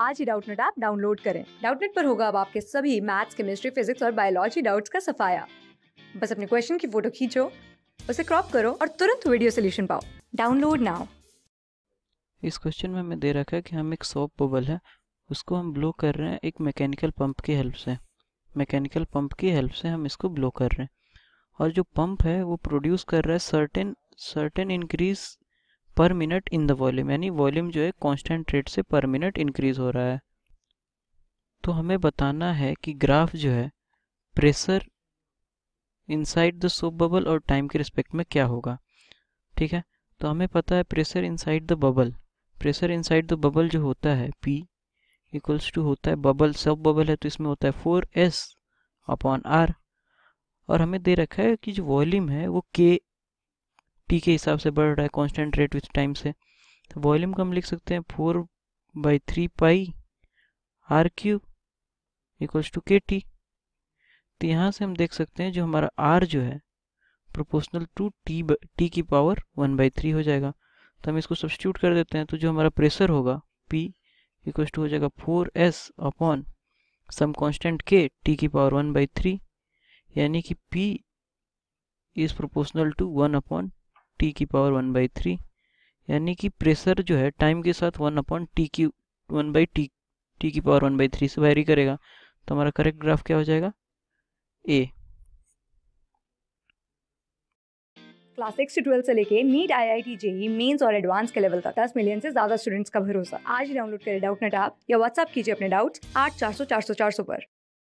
आज ही Doubtnut app download करें डाउटनेट पर होगा अब आपके सभी मैथ्स केमिस्ट्री फिजिक्स और बायोलॉजी डाउट्स का सफाया बस अपने क्वेश्चन की फोटो खींचो उसे क्रॉप करो और तुरंत वीडियो सोल्यूशन पाओ डाउनलोड नाउ इस क्वेश्चन में हमें दे रखा है कि हम एक सॉप बबल है उसको हम ब्लो कर रहे हैं एक मैकेनिकल पंप की हेल्प से मैकेनिकल पंप की हेल्प से हम इसको ब्लो कर रहे हैं और जो पंप है वो प्रोड्यूस कर रहा है certain certain increase per minute in the volume यानी वॉल्यूम जो है कांस्टेंट रेट से पर मिनट इंक्रीज हो रहा है तो हमें बताना है कि ग्राफ जो है pressure inside the soap bubble और टाइम के रिस्पेक्ट में क्या होगा ठीक है तो हमें पता है pressure inside the bubble pressure inside the bubble जो होता है पी इक्वल्स टू होता है बबल सब बबल है तो इसमें होता है फोर एस अपॉन आर और हमें दे रखा है कि जो वॉल्यूम है वो के टी के हिसाब से बढ़ रहा है कॉन्स्टेंट रेट विथ टाइम से तो वॉल्यूम को हम लिख सकते हैं four by three pi R cube equals to K T तो यहाँ से हम देख सकते हैं जो हमारा आर जो है प्रोपोर्शनल टू टी टी की पावर वन बाई थ्री हो जाएगा तो हम इसको सब्सिट्यूट कर देते हैं तो जो हमारा प्रेशर होगा पी इक्वल्स टू हो जाएगा four S upon some constant K T की पावर वन बाई थ्री यानी कि P is proportional to one upon T की पावर वन बाई थ्री यानी कि प्रेशर जो है टाइम के साथ वन अपॉन टी की वन बाई टी टी की पावर वन बाई थ्री से वायरी करेगा तो हमारा करेक्ट ग्राफ क्या हो जाएगा ए क्लास सिक्स से ट्वेल्व से लेके नीट आई आई टी जेई मेन्स और एडवांस के लेवल तक दस मिलियन से ज्यादा स्टूडेंट्स का भरोसा आज डाउनलोड करें डाउट नेट आप या व्हाट्सअप कीजिए अपने डाउट्स आठ चार सौ चार सौ चार सौ पर